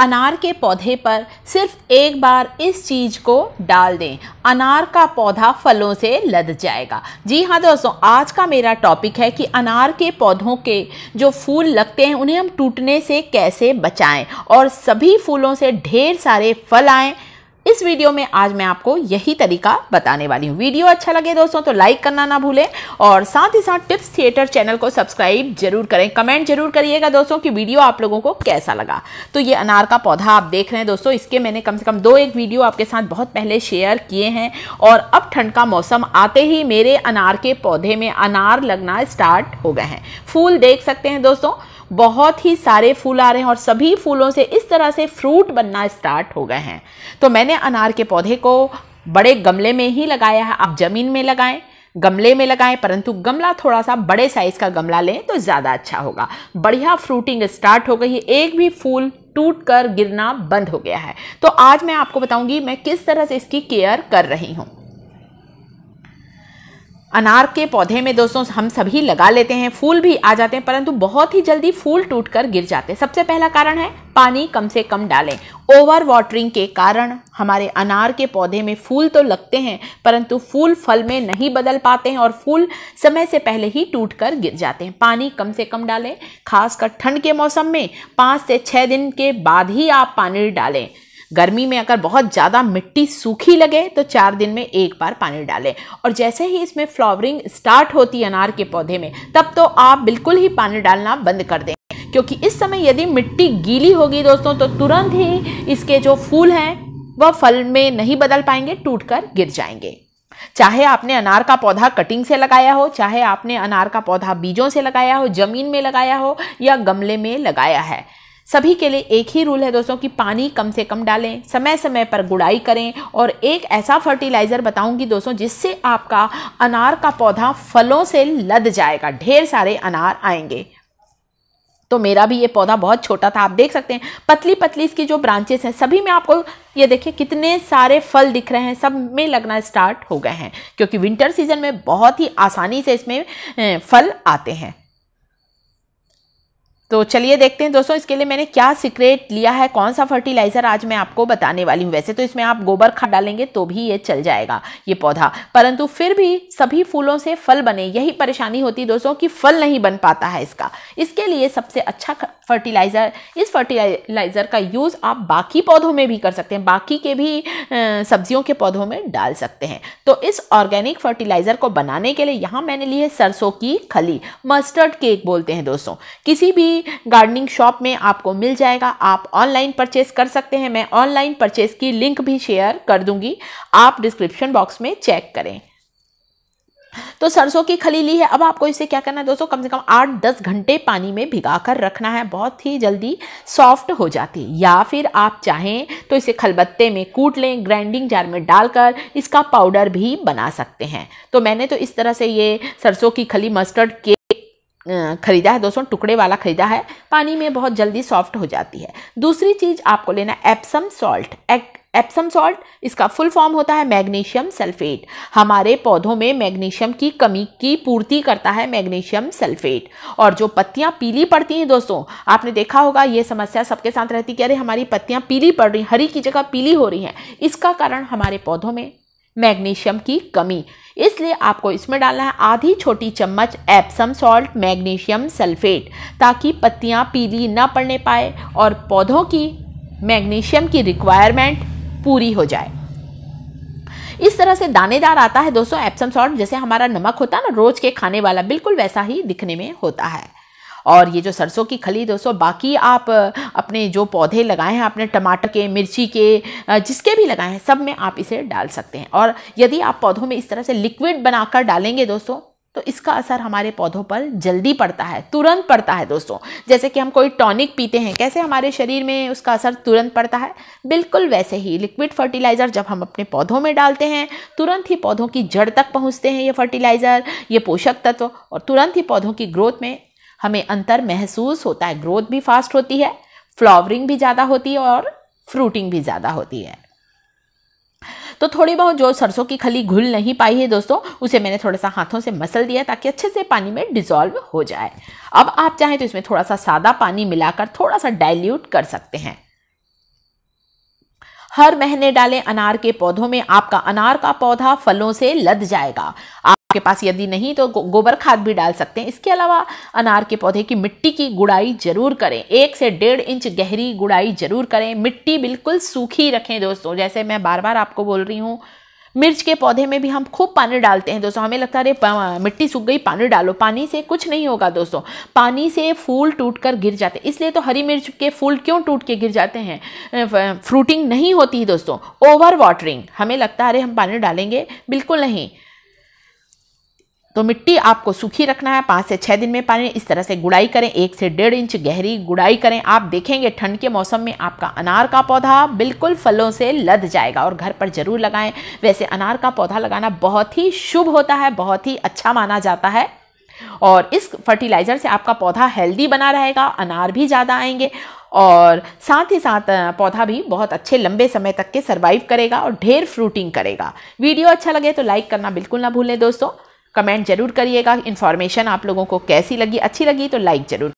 अनार के पौधे पर सिर्फ एक बार इस चीज़ को डाल दें अनार का पौधा फलों से लद जाएगा जी हाँ दोस्तों आज का मेरा टॉपिक है कि अनार के पौधों के जो फूल लगते हैं उन्हें हम टूटने से कैसे बचाएं और सभी फूलों से ढेर सारे फल आएँ इस वीडियो में आज मैं आपको यही तरीका बताने वाली हूँ वीडियो अच्छा लगे दोस्तों तो लाइक करना ना भूलें और साथ ही साथ टिप्स थिएटर चैनल को सब्सक्राइब जरूर करें कमेंट जरूर करिएगा दोस्तों कि वीडियो आप लोगों को कैसा लगा तो ये अनार का पौधा आप देख रहे हैं दोस्तों इसके मैंने कम से कम दो एक वीडियो आपके साथ बहुत पहले शेयर किए हैं और अब ठंड का मौसम आते ही मेरे अनार के पौधे में अनार लगना स्टार्ट हो गए हैं फूल देख सकते हैं दोस्तों बहुत ही सारे फूल आ रहे हैं और सभी फूलों से इस तरह से फ्रूट बनना स्टार्ट हो गए हैं तो मैंने मैंने अनार के पौधे को बड़े गमले में ही लगाया है आप ज़मीन में लगाएं गमले में लगाएं परंतु गमला थोड़ा सा बड़े साइज़ का गमला लें तो ज़्यादा अच्छा होगा बढ़िया फ्रूटिंग स्टार्ट हो गई है एक भी फूल टूट कर गिरना बंद हो गया है तो आज मैं आपको बताऊंगी मैं किस तरह से इसकी केयर कर रही हूँ अनार के पौधे में दोस्तों हम सभी लगा लेते हैं फूल भी आ जाते हैं परंतु बहुत ही जल्दी फूल टूटकर गिर जाते हैं सबसे पहला कारण है पानी कम से कम डालें ओवर वाटरिंग के कारण हमारे अनार के पौधे में फूल तो लगते हैं परंतु फूल फल में नहीं बदल पाते हैं और फूल समय से पहले ही कर गिर जाते हैं पानी कम से कम डालें खासकर ठंड के मौसम में पाँच से छः दिन के बाद ही आप पानी डालें गर्मी में अगर बहुत ज़्यादा मिट्टी सूखी लगे तो चार दिन में एक बार पानी डालें और जैसे ही इसमें फ्लावरिंग स्टार्ट होती है अनार के पौधे में तब तो आप बिल्कुल ही पानी डालना बंद कर दें क्योंकि इस समय यदि मिट्टी गीली होगी दोस्तों तो तुरंत ही इसके जो फूल हैं वह फल में नहीं बदल पाएंगे टूटकर गिर जाएंगे चाहे आपने अनार का पौधा कटिंग से लगाया हो चाहे आपने अनार का पौधा बीजों से लगाया हो जमीन में लगाया हो या गमले में लगाया है सभी के लिए एक ही रूल है दोस्तों कि पानी कम से कम डालें समय समय पर गुड़ाई करें और एक ऐसा फर्टिलाइज़र बताऊंगी दोस्तों जिससे आपका अनार का पौधा फलों से लद जाएगा ढेर सारे अनार आएंगे तो मेरा भी ये पौधा बहुत छोटा था आप देख सकते हैं पतली पतली इसकी जो ब्रांचेस हैं सभी में आपको ये देखिए कितने सारे फल दिख रहे हैं सब में लगना स्टार्ट हो गए हैं क्योंकि विंटर सीजन में बहुत ही आसानी से इसमें फल आते हैं तो चलिए देखते हैं दोस्तों इसके लिए मैंने क्या सीक्रेट लिया है कौन सा फर्टिलाइज़र आज मैं आपको बताने वाली हूँ वैसे तो इसमें आप गोबर खा डालेंगे तो भी ये चल जाएगा ये पौधा परंतु फिर भी सभी फूलों से फल बने यही परेशानी होती दोस्तों कि फल नहीं बन पाता है इसका इसके लिए सबसे अच्छा फर्टिलाइज़र इस फर्टिलाइज़र का यूज़ आप बाकी पौधों में भी कर सकते हैं बाकी के भी सब्जियों के पौधों में डाल सकते हैं तो इस ऑर्गेनिक फर्टिलाइज़र को बनाने के लिए यहाँ मैंने लिए है सरसों की खली मस्टर्ड केक बोलते हैं दोस्तों किसी भी ही गार्डनिंग शॉप में आपको मिल जाएगा आप ऑनलाइन परचेस कर सकते हैं मैं ऑनलाइन परचेस की लिंक भी शेयर कर दूंगी आप डिस्क्रिप्शन बॉक्स में चेक करें तो सरसों की खली ली है अब आपको इसे क्या करना है दोस्तों कम से कम आठ दस घंटे पानी में भिगा कर रखना है बहुत ही जल्दी सॉफ्ट हो जाती है या फिर आप चाहें तो इसे खलबत्ते में कूट लें ग्राइंडिंग जार में डालकर इसका पाउडर भी बना सकते हैं तो मैंने तो इस तरह से ये सरसों की खली मस्टर्ड के ख़रीदा है दोस्तों टुकड़े वाला ख़रीदा है पानी में बहुत जल्दी सॉफ्ट हो जाती है दूसरी चीज़ आपको लेना एप्सम सॉल्ट एप्सम सॉल्ट इसका फुल फॉर्म होता है मैग्नीशियम सल्फेट हमारे पौधों में मैग्नीशियम की कमी की पूर्ति करता है मैग्नीशियम सल्फेट और जो पत्तियां पीली पड़ती हैं दोस्तों आपने देखा होगा ये समस्या सबके साथ रहती कि अरे हमारी पत्तियां पीली पड़ रही हरी की जगह पीली हो रही हैं इसका कारण हमारे पौधों में मैग्नीशियम की कमी इसलिए आपको इसमें डालना है आधी छोटी चम्मच एप्सम सॉल्ट मैग्नीशियम सल्फेट ताकि पत्तियां पीली ना पड़ने पाए और पौधों की मैग्नीशियम की रिक्वायरमेंट पूरी हो जाए इस तरह से दानेदार आता है दोस्तों एप्सम सॉल्ट जैसे हमारा नमक होता है ना रोज के खाने वाला बिल्कुल वैसा ही दिखने में होता है और ये जो सरसों की खली दोस्तों बाकी आप अपने जो पौधे लगाए हैं आपने टमाटर के मिर्ची के जिसके भी लगाए हैं सब में आप इसे डाल सकते हैं और यदि आप पौधों में इस तरह से लिक्विड बनाकर डालेंगे दोस्तों तो इसका असर हमारे पौधों पर जल्दी पड़ता है तुरंत पड़ता है दोस्तों जैसे कि हम कोई टॉनिक पीते हैं कैसे हमारे शरीर में उसका असर तुरंत पड़ता है बिल्कुल वैसे ही लिक्विड फर्टिलाइज़र जब हम अपने पौधों में डालते हैं तुरंत ही पौधों की जड़ तक पहुंचते हैं ये फर्टिलाइज़र ये पोषक तत्व और तुरंत ही पौधों की ग्रोथ में हमें अंतर महसूस होता है ग्रोथ भी फास्ट होती है फ्लावरिंग भी ज़्यादा होती है और फ्रूटिंग भी ज़्यादा होती है तो थोड़ी बहुत जो सरसों की खली घुल नहीं पाई है दोस्तों उसे मैंने थोड़ा सा हाथों से मसल दिया ताकि अच्छे से पानी में डिजॉल्व हो जाए अब आप चाहें तो इसमें थोड़ा सा सादा पानी मिलाकर थोड़ा सा डाइल्यूट कर सकते हैं हर महीने डालें अनार के पौधों में आपका अनार का पौधा फलों से लद जाएगा आपके पास यदि नहीं तो गो, गोबर खाद भी डाल सकते हैं इसके अलावा अनार के पौधे की मिट्टी की गुड़ाई जरूर करें एक से डेढ़ इंच गहरी गुड़ाई जरूर करें मिट्टी बिल्कुल सूखी रखें दोस्तों जैसे मैं बार बार आपको बोल रही हूँ मिर्च के पौधे में भी हम खूब पानी डालते हैं दोस्तों हमें लगता है अरे मिट्टी सूख गई पानी डालो पानी से कुछ नहीं होगा दोस्तों पानी से फूल टूट कर गिर जाते हैं इसलिए तो हरी मिर्च के फूल क्यों टूट के गिर जाते हैं फ्रूटिंग नहीं होती दोस्तों ओवर वाटरिंग हमें लगता है अरे हम पानी डालेंगे बिल्कुल नहीं तो मिट्टी आपको सूखी रखना है पाँच से छः दिन में पानी इस तरह से गुड़ाई करें एक से डेढ़ इंच गहरी गुड़ाई करें आप देखेंगे ठंड के मौसम में आपका अनार का पौधा बिल्कुल फलों से लद जाएगा और घर पर ज़रूर लगाएं वैसे अनार का पौधा लगाना बहुत ही शुभ होता है बहुत ही अच्छा माना जाता है और इस फर्टिलाइज़र से आपका पौधा हेल्दी बना रहेगा अनार भी ज़्यादा आएंगे और साथ ही साथ पौधा भी बहुत अच्छे लंबे समय तक के सर्वाइव करेगा और ढेर फ्रूटिंग करेगा वीडियो अच्छा लगे तो लाइक करना बिल्कुल ना भूलें दोस्तों कमेंट जरूर करिएगा इन्फॉर्मेशन आप लोगों को कैसी लगी अच्छी लगी तो लाइक ज़रूर